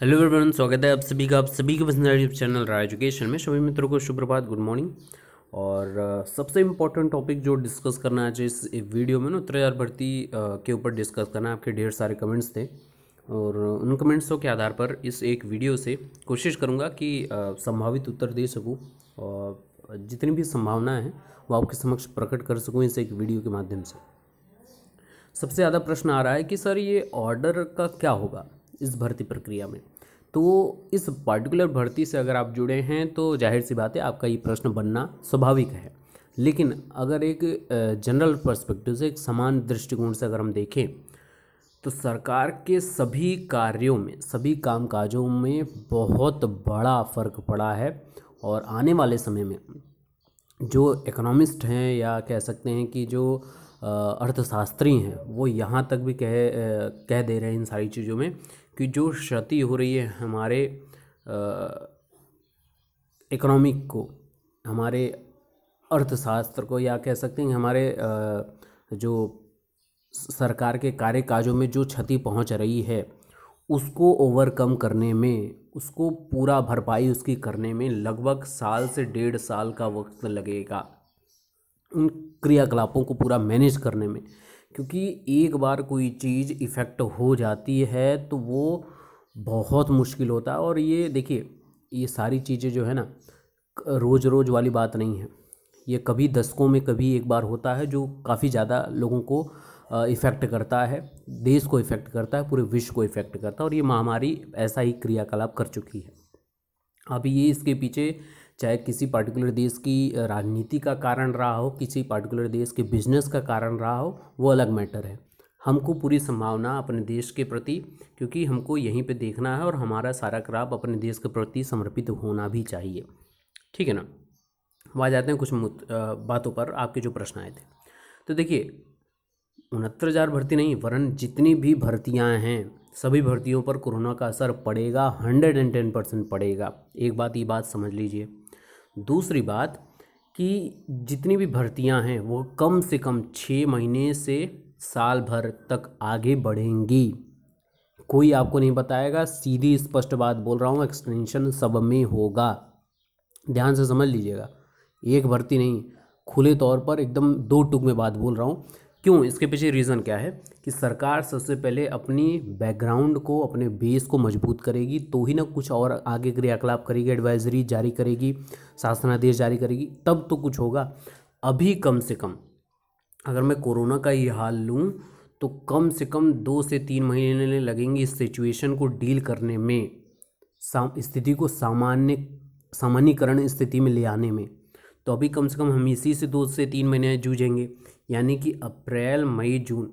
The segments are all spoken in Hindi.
हेलो एवरीवन स्वागत है आप सभी का आप सभी के पसंद यूट्यूब चैनल राय एजुकेशन में सभी मित्रों को सुप्रभात गुड मॉर्निंग और सबसे इम्पॉर्टेंट टॉपिक जो डिस्कस करना है इस वीडियो में ना उत्तर भर्ती के ऊपर डिस्कस करना है आपके ढेर सारे कमेंट्स थे और उन कमेंट्सों के आधार पर इस एक वीडियो से कोशिश करूँगा कि संभावित उत्तर दे सकूँ और जितनी भी संभावना है वो आपके समक्ष प्रकट कर सकूँ इस एक वीडियो के माध्यम से सबसे ज़्यादा प्रश्न आ रहा है कि सर ये ऑर्डर का क्या होगा इस भर्ती प्रक्रिया में तो इस पर्टिकुलर भर्ती से अगर आप जुड़े हैं तो जाहिर सी बात है आपका ये प्रश्न बनना स्वाभाविक है लेकिन अगर एक जनरल पर्सपेक्टिव से एक समान दृष्टिकोण से अगर हम देखें तो सरकार के सभी कार्यों में सभी कामकाजों में बहुत बड़ा फ़र्क पड़ा है और आने वाले समय में जो इकोनॉमिस्ट हैं या कह सकते हैं कि जो अर्थशास्त्री हैं वो यहाँ तक भी कह कह दे रहे हैं इन सारी चीज़ों में कि जो क्षति हो रही है हमारे इकोनॉमिक को हमारे अर्थशास्त्र को या कह सकते हैं हमारे आ, जो सरकार के कार्य काजों में जो क्षति पहुंच रही है उसको ओवरकम करने में उसको पूरा भरपाई उसकी करने में लगभग साल से डेढ़ साल का वक्त लगेगा उन क्रियाकलापों को पूरा मैनेज करने में क्योंकि एक बार कोई चीज़ इफ़ेक्ट हो जाती है तो वो बहुत मुश्किल होता है और ये देखिए ये सारी चीज़ें जो है ना रोज़ रोज़ वाली बात नहीं है ये कभी दशकों में कभी एक बार होता है जो काफ़ी ज़्यादा लोगों को इफ़ेक्ट करता है देश को इफ़ेक्ट करता है पूरे विश्व को इफ़ेक्ट करता है और ये महामारी ऐसा ही क्रियाकलाप कर चुकी है अब ये इसके पीछे चाहे किसी पर्टिकुलर देश की राजनीति का कारण रहा हो किसी पर्टिकुलर देश के बिजनेस का कारण रहा हो वो अलग मैटर है हमको पूरी संभावना अपने देश के प्रति क्योंकि हमको यहीं पे देखना है और हमारा सारा क्राप अपने देश के प्रति समर्पित होना भी चाहिए ठीक है ना वहाँ जाते हैं कुछ बातों पर आपके जो प्रश्न आए थे तो देखिए उनहत्तर हज़ार भर्ती नहीं वरन जितनी भी भर्तियाँ हैं सभी भर्तियों पर कोरोना का असर पड़ेगा हंड्रेड एंड टेन परसेंट पड़ेगा एक बात ये बात समझ लीजिए दूसरी बात कि जितनी भी भर्तियां हैं वो कम से कम छः महीने से साल भर तक आगे बढ़ेंगी कोई आपको नहीं बताएगा सीधी स्पष्ट बात बोल रहा हूँ एक्सटेंशन सब में होगा ध्यान से समझ लीजिएगा एक भर्ती नहीं खुले तौर पर एकदम दो टुक में बात बोल रहा हूँ क्यों इसके पीछे रीज़न क्या है कि सरकार सबसे पहले अपनी बैकग्राउंड को अपने बेस को मजबूत करेगी तो ही ना कुछ और आगे क्रियाकलाप करेगी एडवाइजरी जारी करेगी शासनादेश जारी करेगी तब तो कुछ होगा अभी कम से कम अगर मैं कोरोना का ये हाल लूँ तो कम से कम दो से तीन महीने लगेंगे इस सिचुएशन को डील करने में स्थिति को सामान्य सामान्यकरण स्थिति में ले आने में तो अभी कम से कम हम इसी से दो से तीन महीने जूझेंगे यानी कि अप्रैल मई जून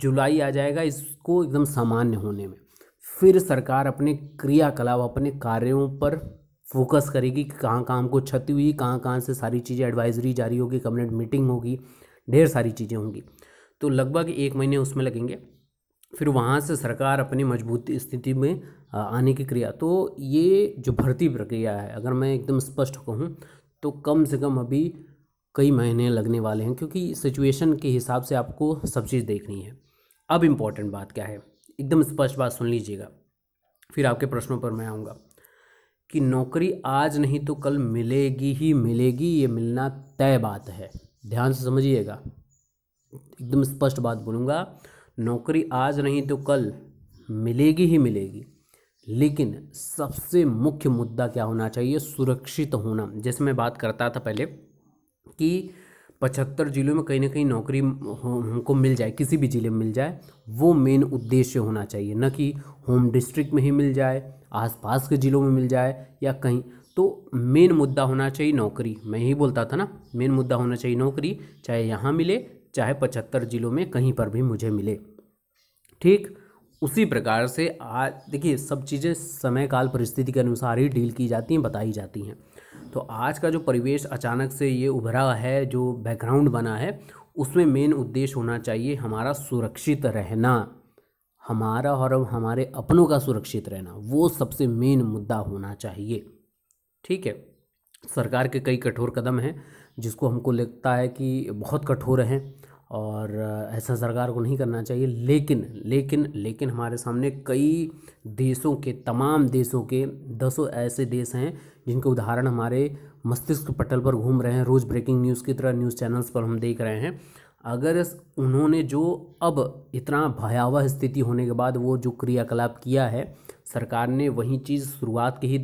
जुलाई आ जाएगा इसको एकदम सामान्य होने में फिर सरकार अपने क्रियाकलाप अपने कार्यों पर फोकस करेगी कि कहाँ कहाँ हमको क्षति हुई कहाँ कहाँ से सारी चीज़ें एडवाइजरी जारी होगी कैबिनेट मीटिंग होगी ढेर सारी चीज़ें होंगी तो लगभग एक महीने उसमें लगेंगे फिर वहाँ से सरकार अपनी मजबूत स्थिति में आने की क्रिया तो ये जो भर्ती प्रक्रिया है अगर मैं एकदम स्पष्ट कहूँ तो कम से कम अभी कई महीने लगने वाले हैं क्योंकि सिचुएशन के हिसाब से आपको सब चीज़ देखनी है अब इम्पॉर्टेंट बात क्या है एकदम स्पष्ट बात सुन लीजिएगा फिर आपके प्रश्नों पर मैं आऊँगा कि नौकरी आज नहीं तो कल मिलेगी ही मिलेगी ये मिलना तय बात है ध्यान से समझिएगा एकदम स्पष्ट बात बोलूँगा नौकरी आज नहीं तो कल मिलेगी ही मिलेगी लेकिन सबसे मुख्य मुद्दा क्या होना चाहिए सुरक्षित होना जैसे मैं बात करता था पहले कि पचहत्तर जिलों में कहीं ना कहीं नौकरी हमको मिल जाए किसी भी ज़िले में मिल जाए वो मेन उद्देश्य होना चाहिए न कि होम डिस्ट्रिक्ट में ही मिल जाए आसपास के ज़िलों में मिल जाए या कहीं तो मेन मुद्दा होना चाहिए नौकरी मैं ही बोलता था ना मेन मुद्दा होना चाहिए नौकरी चाहे यहाँ मिले चाहे पचहत्तर ज़िलों में कहीं पर भी मुझे मिले ठीक उसी प्रकार से आज देखिए सब चीज़ें समय काल परिस्थिति के अनुसार ही डील की जाती हैं बताई जाती हैं तो आज का जो परिवेश अचानक से ये उभरा है जो बैकग्राउंड बना है उसमें मेन उद्देश्य होना चाहिए हमारा सुरक्षित रहना हमारा और हमारे अपनों का सुरक्षित रहना वो सबसे मेन मुद्दा होना चाहिए ठीक है सरकार के कई कठोर कदम हैं जिसको हमको लगता है कि बहुत कठोर हैं और ऐसा सरकार को नहीं करना चाहिए लेकिन लेकिन लेकिन हमारे सामने कई देशों के तमाम देशों के दसों ऐसे देश हैं जिनके उदाहरण हमारे मस्तिष्क पटल पर घूम रहे हैं रोज़ ब्रेकिंग न्यूज़ की तरह न्यूज़ चैनल्स पर हम देख रहे हैं अगर उन्होंने जो अब इतना भयावह स्थिति होने के बाद वो जो क्रियाकलाप किया है सरकार ने वही चीज़ शुरुआत के ही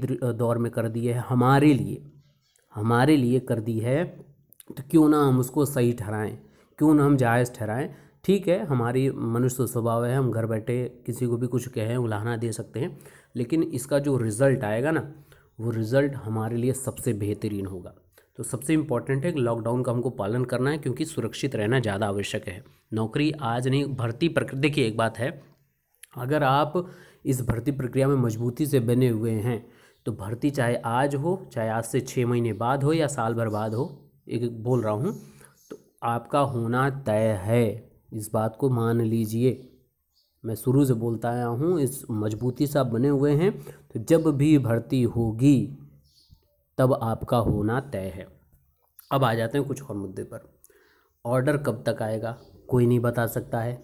दौर में कर दी है हमारे लिए हमारे लिए कर दी है तो क्यों ना हम उसको सही ठहराएं क्यों ना हम जायज़ ठहराएं ठीक है हमारी मनुष्य स्वभाव है हम घर बैठे किसी को भी कुछ कहें उलाहना दे सकते हैं लेकिन इसका जो रिज़ल्ट आएगा ना वो रिज़ल्ट हमारे लिए सबसे बेहतरीन होगा तो सबसे इम्पॉर्टेंट है कि लॉकडाउन का हमको पालन करना है क्योंकि सुरक्षित रहना ज़्यादा आवश्यक है नौकरी आज नहीं भर्ती प्रक्रिया देखिए एक बात है अगर आप इस भर्ती प्रक्रिया में मजबूती से बने हुए हैं तो भर्ती चाहे आज हो चाहे आज से छः महीने बाद हो या साल भर बाद हो एक बोल रहा हूँ आपका होना तय है इस बात को मान लीजिए मैं शुरू से बोलता आया हूँ इस मजबूती से आप बने हुए हैं तो जब भी भर्ती होगी तब आपका होना तय है अब आ जाते हैं कुछ और मुद्दे पर ऑर्डर कब तक आएगा कोई नहीं बता सकता है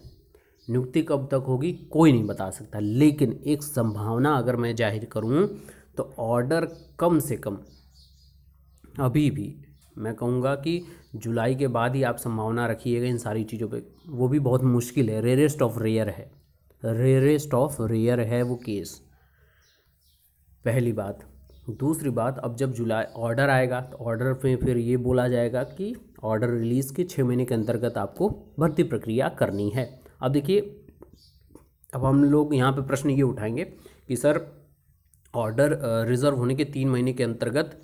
नियुक्ति कब तक होगी कोई नहीं बता सकता लेकिन एक संभावना अगर मैं जाहिर करूँ तो ऑर्डर कम से कम अभी भी मैं कहूँगा कि जुलाई के बाद ही आप संभावना रखिएगा इन सारी चीज़ों पे वो भी बहुत मुश्किल है रेयरेस्ट ऑफ रेयर है रेयरेस्ट ऑफ रेयर है वो केस पहली बात दूसरी बात अब जब जुलाई ऑर्डर आएगा तो ऑर्डर में फिर ये बोला जाएगा कि ऑर्डर रिलीज़ के छः महीने के अंतर्गत आपको भर्ती प्रक्रिया करनी है अब देखिए अब हम लोग यहाँ पे प्रश्न ये उठाएंगे कि सर ऑर्डर रिज़र्व होने के तीन महीने के अंतर्गत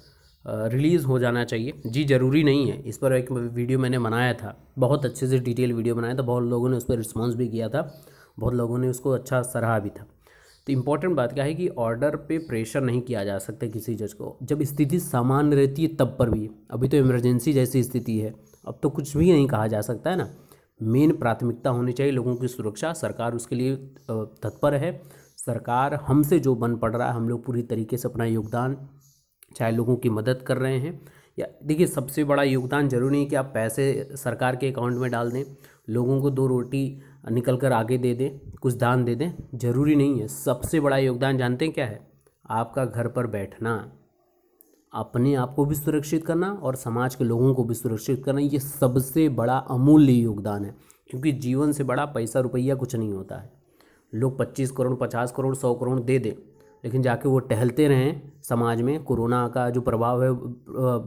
रिलीज़ हो जाना चाहिए जी ज़रूरी नहीं है इस पर एक वीडियो मैंने बनाया था बहुत अच्छे से डिटेल वीडियो बनाया था बहुत लोगों ने उस पर रिस्पॉन्स भी किया था बहुत लोगों ने उसको अच्छा सराहा भी था तो इम्पॉर्टेंट बात क्या है कि ऑर्डर पे प्रेशर नहीं किया जा सकता किसी जज को जब स्थिति सामान्य रहती है तब पर भी अभी तो इमरजेंसी जैसी स्थिति है अब तो कुछ भी नहीं कहा जा सकता है ना मेन प्राथमिकता होनी चाहिए लोगों की सुरक्षा सरकार उसके लिए तत्पर है सरकार हमसे जो बन पड़ रहा है हम लोग पूरी तरीके से अपना योगदान चाहे लोगों की मदद कर रहे हैं या देखिए सबसे बड़ा योगदान जरूरी नहीं कि आप पैसे सरकार के अकाउंट में डाल दें लोगों को दो रोटी निकल कर आगे दे दें कुछ दान दे दें जरूरी नहीं है सबसे बड़ा योगदान जानते हैं क्या है आपका घर पर बैठना अपने आप को भी सुरक्षित करना और समाज के लोगों को भी सुरक्षित करना ये सबसे बड़ा अमूल्य योगदान है क्योंकि जीवन से बड़ा पैसा रुपया कुछ नहीं होता है लोग पच्चीस करोड़ पचास करोड़ सौ करोड़ दे दें लेकिन जाके वो टहलते रहें समाज में कोरोना का जो प्रभाव है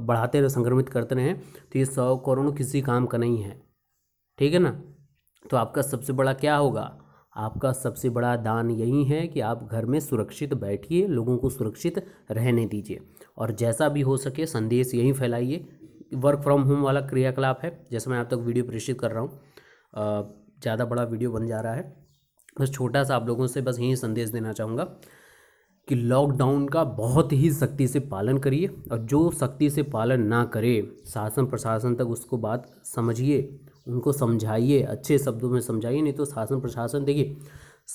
बढ़ाते रहे संक्रमित करते रहें तो ये सौ करोड़ किसी काम का नहीं है ठीक है ना तो आपका सबसे बड़ा क्या होगा आपका सबसे बड़ा दान यही है कि आप घर में सुरक्षित बैठिए लोगों को सुरक्षित रहने दीजिए और जैसा भी हो सके संदेश यही फैलाइए वर्क फ्रॉम होम वाला क्रियाकलाप है जैसे मैं आप तक वीडियो प्रेषित कर रहा हूँ ज़्यादा बड़ा वीडियो बन जा रहा है बस छोटा सा आप लोगों से बस यही संदेश देना चाहूँगा कि लॉकडाउन का बहुत ही सख्ती से पालन करिए और जो सख्ती से पालन ना करे शासन प्रशासन तक उसको बात समझिए उनको समझाइए अच्छे शब्दों में समझाइए नहीं तो शासन प्रशासन देखिए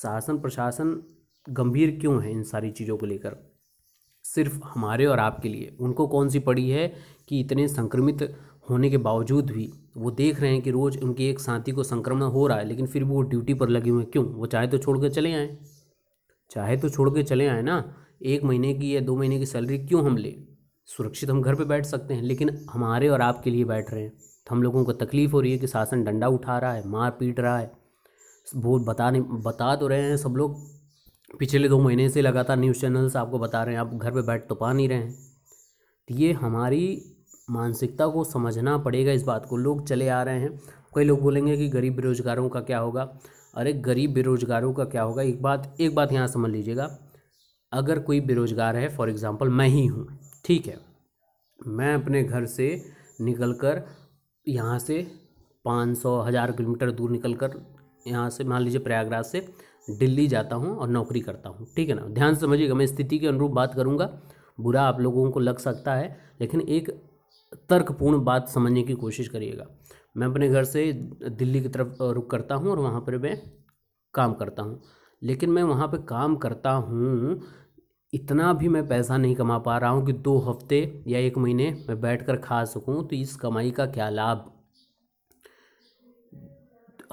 शासन प्रशासन गंभीर क्यों है इन सारी चीज़ों को लेकर सिर्फ हमारे और आपके लिए उनको कौन सी पड़ी है कि इतने संक्रमित होने के बावजूद भी वो देख रहे हैं कि रोज़ उनके एक साथी को संक्रमण हो रहा है लेकिन फिर भी वो ड्यूटी पर लगे हुए हैं क्यों वो चाहे तो छोड़ कर चले आएँ चाहे तो छोड़ के चले आए ना एक महीने की या दो महीने की सैलरी क्यों हम लें सुरक्षित हम घर पे बैठ सकते हैं लेकिन हमारे और आपके लिए बैठ रहे हैं तो हम लोगों को तकलीफ़ हो रही है कि शासन डंडा उठा रहा है मार पीट रहा है वो बताने बता तो रहे हैं सब लोग पिछले दो महीने से लगातार न्यूज़ चैनल्स आपको बता रहे हैं आप घर पे बैठ तो पा नहीं रहे हैं तो ये हमारी मानसिकता को समझना पड़ेगा इस बात को लोग चले आ रहे हैं कई लोग बोलेंगे कि गरीब बेरोजगारों का क्या होगा अरे गरीब बेरोजगारों का क्या होगा एक बात एक बात यहाँ समझ लीजिएगा अगर कोई बेरोजगार है फॉर एग्ज़ाम्पल मैं ही हूँ ठीक है मैं अपने घर से निकल कर यहाँ से पाँच सौ हज़ार किलोमीटर दूर निकल कर यहाँ से मान लीजिए प्रयागराज से दिल्ली जाता हूँ और नौकरी करता हूँ ठीक है ना ध्यान से समझिएगा मैं स्थिति के अनुरूप बात करूँगा बुरा आप लोगों को लग सकता है लेकिन एक तर्कपूर्ण बात समझने की कोशिश करिएगा मैं अपने घर से दिल्ली की तरफ रुक करता हूँ और वहाँ पर मैं काम करता हूँ लेकिन मैं वहाँ पे काम करता हूँ इतना भी मैं पैसा नहीं कमा पा रहा हूँ कि दो हफ्ते या एक महीने मैं बैठ कर खा सकूँ तो इस कमाई का क्या लाभ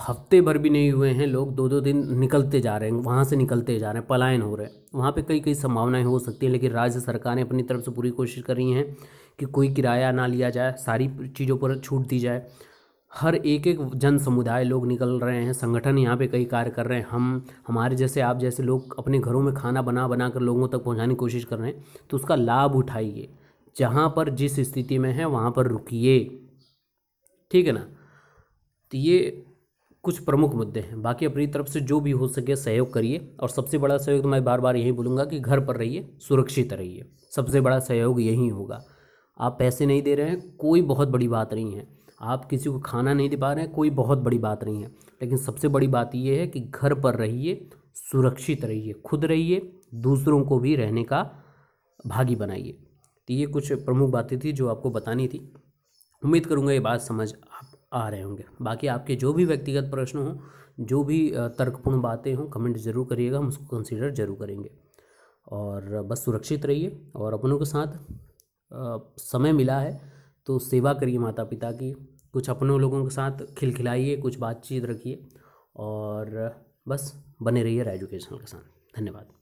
हफ्ते भर भी नहीं हुए हैं लोग दो दो दिन निकलते जा रहे हैं वहाँ से निकलते जा रहे हैं पलायन हो रहे हैं वहाँ पे कई कई संभावनाएं हो सकती हैं लेकिन राज्य सरकार ने अपनी तरफ से पूरी कोशिश कर रही हैं कि कोई किराया ना लिया जाए सारी चीज़ों पर छूट दी जाए हर एक एक जन समुदाय लोग निकल रहे हैं संगठन यहाँ पे कई कार्य कर रहे हैं हम हमारे जैसे आप जैसे लोग अपने घरों में खाना बना बना कर लोगों तक पहुँचाने की कोशिश कर रहे हैं तो उसका लाभ उठाइए जहाँ पर जिस स्थिति में है वहाँ पर रुकिए ठीक है ना तो ये कुछ प्रमुख मुद्दे हैं बाकी अपनी तरफ से जो भी हो सके सहयोग करिए और सबसे बड़ा सहयोग तो मैं बार बार यही बोलूँगा कि घर पर रहिए सुरक्षित रहिए सबसे बड़ा सहयोग यही होगा आप पैसे नहीं दे रहे हैं कोई बहुत बड़ी बात नहीं है आप किसी को खाना नहीं दे पा रहे हैं कोई बहुत बड़ी बात नहीं है लेकिन सबसे बड़ी बात यह है कि घर पर रहिए सुरक्षित रहिए खुद रहिए दूसरों को भी रहने का भागी बनाइए तो ये कुछ प्रमुख बातें थी जो आपको बतानी थी उम्मीद करूँगा ये बात समझ आप आ रहे होंगे बाकी आपके जो भी व्यक्तिगत प्रश्न हों जो भी तर्कपूर्ण बातें हों कमेंट ज़रूर करिएगा हम उसको कंसिडर ज़रूर करेंगे और बस सुरक्षित रहिए और अपनों के साथ समय मिला है तो सेवा करिए माता पिता की कुछ अपनों लोगों के साथ खिलखिलाइए कुछ बातचीत रखिए और बस बने रहिए एजुकेशन के साथ धन्यवाद